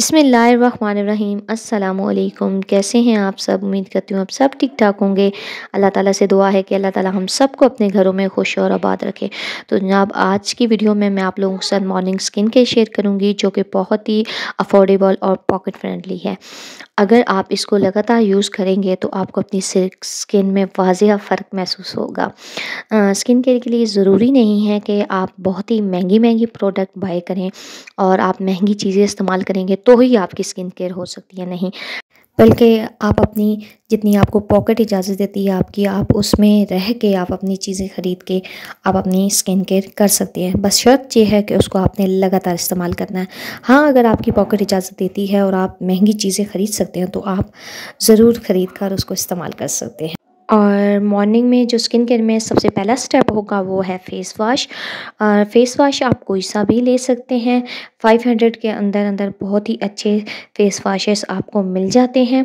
अस्सलाम वालेकुम कैसे हैं आप सब उम्मीद करती हूँ आप सब ठीक ठाक होंगे अल्लाह ताला से दुआ है कि अल्लाह ताला हम सबको अपने घरों में खुश और आबाद रखे तो जनाब आज की वीडियो में मैं आप लोगों के साथ मॉर्निंग स्किन केयर शेयर करूँगी जो कि बहुत ही अफोर्डेबल और पॉकेट फ्रेंडली है अगर आप इसको लगातार यूज़ करेंगे तो आपको अपनी स्किन में वाजिया फ़र्क महसूस होगा स्किन केयर के लिए ज़रूरी नहीं है कि आप बहुत ही महंगी महंगी प्रोडक्ट बाई करें और आप महंगी चीज़ें इस्तेमाल करेंगे तो ही आपकी स्किन केयर हो सकती है नहीं बल्कि आप अपनी जितनी आपको पॉकेट इजाज़त देती है आपकी आप उसमें रह के आप अपनी चीज़ें ख़रीद के आप अपनी स्किन केयर कर सकते हैं बस शर्त ये है कि उसको आपने लगातार इस्तेमाल करना है हाँ अगर आपकी पॉकेट इजाज़त देती है और आप महंगी चीज़ें ख़रीद सकते हैं तो आप ज़रूर ख़रीद कर उसको इस्तेमाल कर सकते हैं और मॉर्निंग में जो स्किन केयर में सबसे पहला स्टेप होगा वो है फ़ेस वाश फ़ेस वाश आप कोई सा भी ले सकते हैं 500 के अंदर अंदर बहुत ही अच्छे फ़ेस वाशेस आपको मिल जाते हैं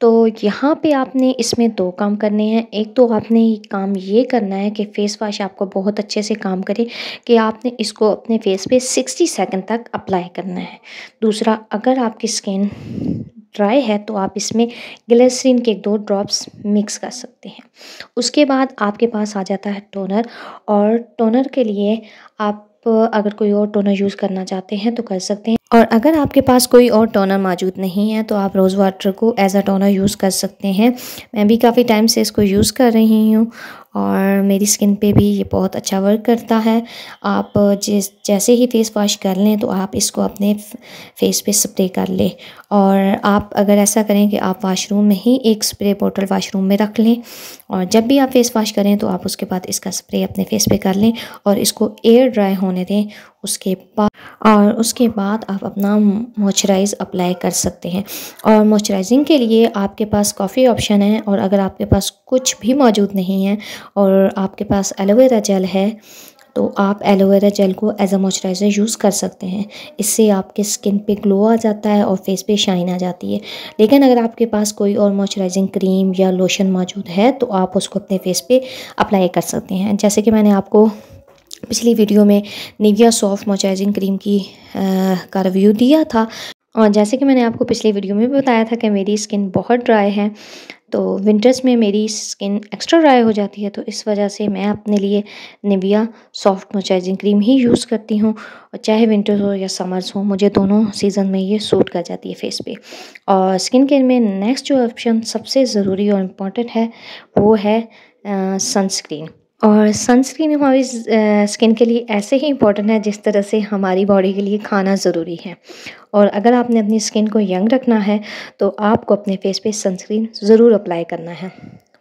तो यहाँ पे आपने इसमें दो काम करने हैं एक तो आपने काम ये करना है कि फ़ेस वाश आपको बहुत अच्छे से काम करे कि आपने इसको अपने फेस पे 60 सेकंड तक अप्लाई करना है दूसरा अगर आपकी स्किन ड्राई है तो आप इसमें ग्लेसरीन के दो ड्रॉप्स मिक्स कर सकते हैं उसके बाद आपके पास आ जाता है टोनर और टोनर के लिए आप अगर कोई और टोनर यूज़ करना चाहते हैं तो कर सकते हैं और अगर आपके पास कोई और टोनर मौजूद नहीं है तो आप रोज़ वाटर को एज अ टोनर यूज़ कर सकते हैं मैं भी काफ़ी टाइम से इसको यूज़ कर रही हूँ और मेरी स्किन पे भी ये बहुत अच्छा वर्क करता है आप जिस जैसे ही फेस वॉश कर लें तो आप इसको अपने फेस पे स्प्रे कर लें और आप अगर ऐसा करें कि आप वाशरूम में ही एक स्प्रे बोटल वाशरूम में रख लें और जब भी आप फेस वॉश करें तो आप उसके बाद इसका स्प्रे अपने फेस पे कर लें और इसको एयर ड्राई होने दें उसके बाद और उसके बाद आप अपना मॉइस्चराइज़ अप्लाई कर सकते हैं और मॉइस्चराइजिंग के लिए आपके पास काफ़ी ऑप्शन है और अगर आपके पास कुछ भी मौजूद नहीं है और आपके पास एलोवेरा जेल है तो आप एलोवेरा जेल को एज अ मॉइस्चराइज़र यूज़ कर सकते हैं इससे आपके स्किन पे ग्लो आ जाता है और फेस पे शाइन आ जाती है लेकिन अगर आपके पास कोई और मॉइस्चराइजिंग क्रीम या लोशन मौजूद है तो आप उसको अपने फेस पे अप्लाई कर सकते हैं जैसे कि मैंने आपको पिछली वीडियो में निविया सॉफ्ट मॉइस्चराइजिंग क्रीम की आ, का रिव्यू दिया था और जैसे कि मैंने आपको पिछली वीडियो में भी बताया था कि मेरी स्किन बहुत ड्राई है तो विंटर्स में मेरी स्किन एक्स्ट्रा ड्राई हो जाती है तो इस वजह से मैं अपने लिए निविया सॉफ्ट मॉइस्चराइजिंग क्रीम ही यूज़ करती हूँ और चाहे विंटर्स हो या समर्स हो मुझे दोनों सीज़न में ये सूट कर जाती है फेस पे और स्किन केयर में नेक्स्ट जो ऑप्शन सबसे ज़रूरी और इम्पॉर्टेंट है वो है सनस्क्रीन और सनस्क्रीन हमारी स्किन के लिए ऐसे ही इंपॉर्टेंट है जिस तरह से हमारी बॉडी के लिए खाना ज़रूरी है और अगर आपने अपनी स्किन को यंग रखना है तो आपको अपने फेस पे सनस्क्रीन ज़रूर अप्लाई करना है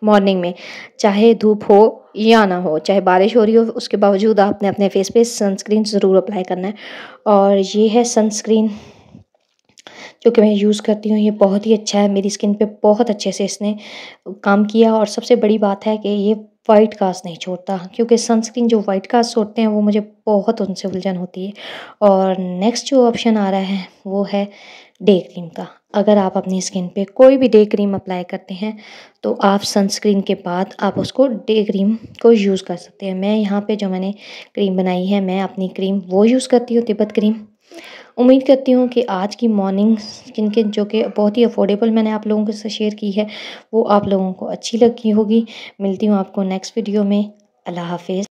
मॉर्निंग में चाहे धूप हो या ना हो चाहे बारिश हो रही हो उसके बावजूद आपने अपने फेस पे सनस्क्रीन ज़रूर अप्लाई करना है और ये है सनस्क्रीन जो कि मैं यूज़ करती हूँ ये बहुत ही अच्छा है मेरी स्किन पे बहुत अच्छे से इसने काम किया और सबसे बड़ी बात है कि ये वाइट कास्ट नहीं छोड़ता क्योंकि सनस्क्रीन जो वाइट कास्ट छोड़ते हैं वो मुझे बहुत उनसे उलझन होती है और नेक्स्ट जो ऑप्शन आ रहा है वो है डे क्रीम का अगर आप अपनी स्किन पे कोई भी डे क्रीम अप्लाई करते हैं तो आप सनस्क्रीन के बाद आप उसको डे क्रीम को यूज़ कर सकते हैं मैं यहाँ पे जो मैंने क्रीम बनाई है मैं अपनी क्रीम वो यूज़ करती हूँ तिब्बत क्रीम उम्मीद करती हूँ कि आज की मॉर्निंग स्किन के जो कि बहुत ही अफोर्डेबल मैंने आप लोगों के साथ शेयर की है वो आप लोगों को अच्छी लगी होगी मिलती हूँ आपको नेक्स्ट वीडियो में अल्लाह हाफिज़